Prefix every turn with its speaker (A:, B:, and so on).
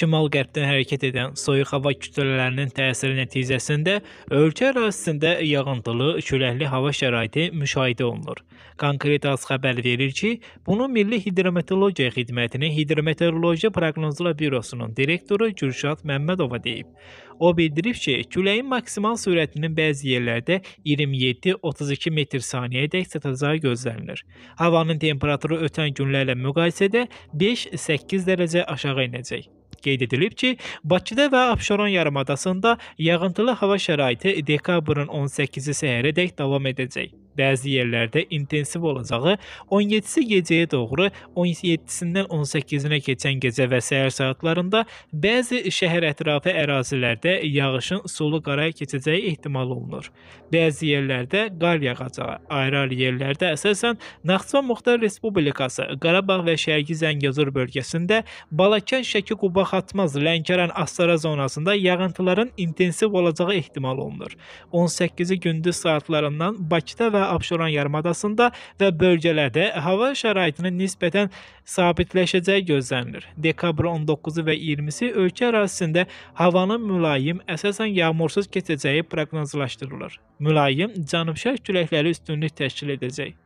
A: şimal-qərbdən hərəkət edən soyuq hava kütlələrinin təsiri nəticəsində ölkə ərazisində yağıntılı, küləkli hava şəraiti müşahidə olunur. Konkret az xəbər verir ki, bunu Milli Hidrometeorologiya Xidmətinin Hidrometeoroloji Proqnozlar Bürosunun direktoru Gürşad Məmmədova deyib. O bildirib ki, küləyin maksimal sürətinin bəzi yerlərdə 27-32 metr saniyədək çatacağı gözlənilir. Havanın temperaturu ötən günlərlə müqayisədə 5-8 dərəcə aşağı inəcək. Qeyd edilib ki, Bakıda və Abşeron yarımadasında yağıntılı hava şəraiti dekabrın 18-i səhərədək davam edəcək bəzi yerlərdə intensiv olacağı, 17-si gecəyə doğru 17-sindən 18-inə keçən gecə və səhər saatlarında bəzi şəhər ətrafı ərazilərdə yağışın sulu qaraya keçəcəyi ehtimal olunur. Bəzi yerlərdə qar yağacağı, ayrı-ayrı yerlərdə əsasən Naxçıvan Muxtar Respublikası, Qarabağ və Şərqi Zəngəzur bölgəsində, Balakən, Şəki, Quba, Xatmaz, Lənkəran, Astara zonasında yağıntıların intensiv olacağı ehtimal olunur. 18-i gündüz saatlarından Bakıda və Abşeron yarımadasında və bölgələrdə hava şəraitinin nisbətən sabitləşəcəyi gözlənilir. Dekabr 19-u və 20-si ölkə ərazisində havanın mülayim, əsasən yağmursuz keçəcəyi proqnozlaşdırılır. Mülayim cənub-şərq küləkləri üstünlük təşkil edəcək.